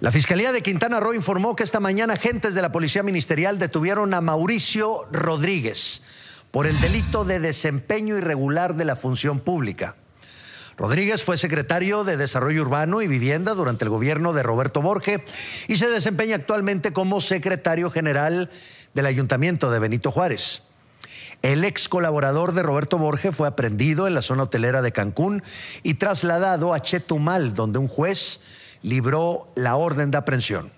La Fiscalía de Quintana Roo informó que esta mañana agentes de la Policía Ministerial detuvieron a Mauricio Rodríguez por el delito de desempeño irregular de la función pública. Rodríguez fue secretario de Desarrollo Urbano y Vivienda durante el gobierno de Roberto Borge y se desempeña actualmente como secretario general del Ayuntamiento de Benito Juárez. El ex colaborador de Roberto Borges fue aprendido en la zona hotelera de Cancún y trasladado a Chetumal, donde un juez libró la orden de aprehensión.